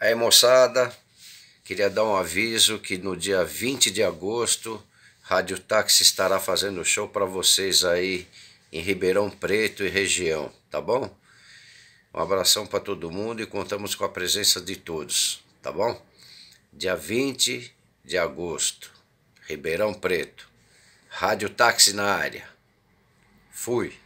Aí, moçada, queria dar um aviso que no dia 20 de agosto, Rádio Táxi estará fazendo show para vocês aí em Ribeirão Preto e região, tá bom? Um abração para todo mundo e contamos com a presença de todos, tá bom? Dia 20 de agosto, Ribeirão Preto. Rádio Táxi na área. Fui.